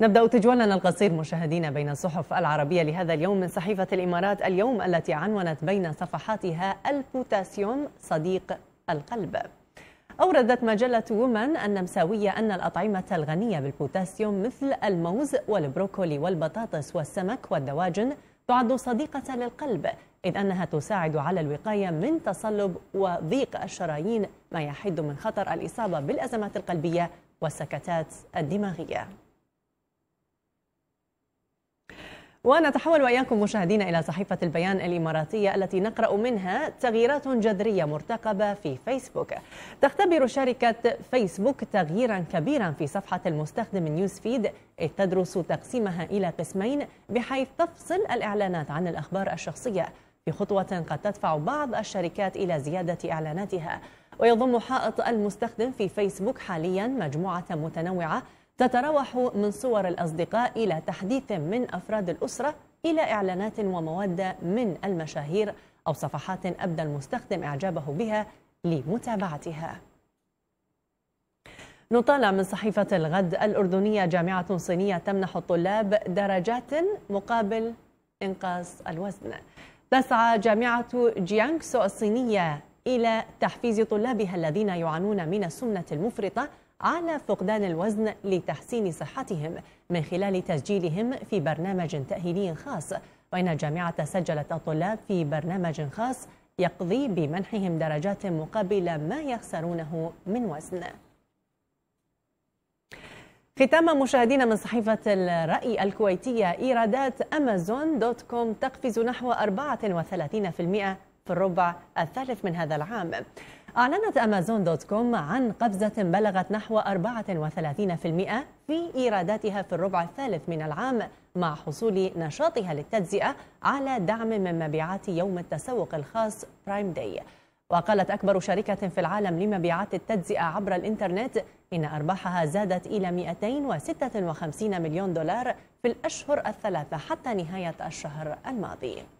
نبدأ تجولنا القصير مشاهدينا بين الصحف العربية لهذا اليوم من صحيفة الإمارات اليوم التي عنونت بين صفحاتها البوتاسيوم صديق القلب أوردت مجلة وومن النمساوية أن الأطعمة الغنية بالبوتاسيوم مثل الموز والبروكولي والبطاطس والسمك والدواجن تعد صديقة للقلب إذ أنها تساعد على الوقاية من تصلب وضيق الشرايين ما يحد من خطر الإصابة بالأزمات القلبية والسكتات الدماغية ونتحول وإياكم مشاهدينا إلى صحيفة البيان الإماراتية التي نقرأ منها تغييرات جذرية مرتقبة في فيسبوك تختبر شركة فيسبوك تغييرا كبيرا في صفحة المستخدم فيد إذ تدرس تقسيمها إلى قسمين بحيث تفصل الإعلانات عن الأخبار الشخصية في خطوة قد تدفع بعض الشركات إلى زيادة إعلاناتها ويضم حائط المستخدم في فيسبوك حاليا مجموعة متنوعة تتراوح من صور الأصدقاء إلى تحديث من أفراد الأسرة إلى إعلانات ومواد من المشاهير أو صفحات أبدى المستخدم إعجابه بها لمتابعتها نطالع من صحيفة الغد الأردنية جامعة صينية تمنح الطلاب درجات مقابل إنقاص الوزن تسعى جامعة جيانكسو الصينية إلى تحفيز طلابها الذين يعانون من السمنة المفرطة على فقدان الوزن لتحسين صحتهم من خلال تسجيلهم في برنامج تأهيلي خاص وإن الجامعة سجلت الطلاب في برنامج خاص يقضي بمنحهم درجات مقابل ما يخسرونه من وزن ختاما مشاهدينا من صحيفة الرأي الكويتية إيرادات أمازون دوت كوم تقفز نحو 34% في الربع الثالث من هذا العام أعلنت أمازون دوت كوم عن قفزة بلغت نحو 34% في إيراداتها في الربع الثالث من العام مع حصول نشاطها للتجزئة على دعم من مبيعات يوم التسوق الخاص برايم داي وقالت أكبر شركة في العالم لمبيعات التجزئة عبر الإنترنت إن أرباحها زادت إلى 256 مليون دولار في الأشهر الثلاثة حتى نهاية الشهر الماضي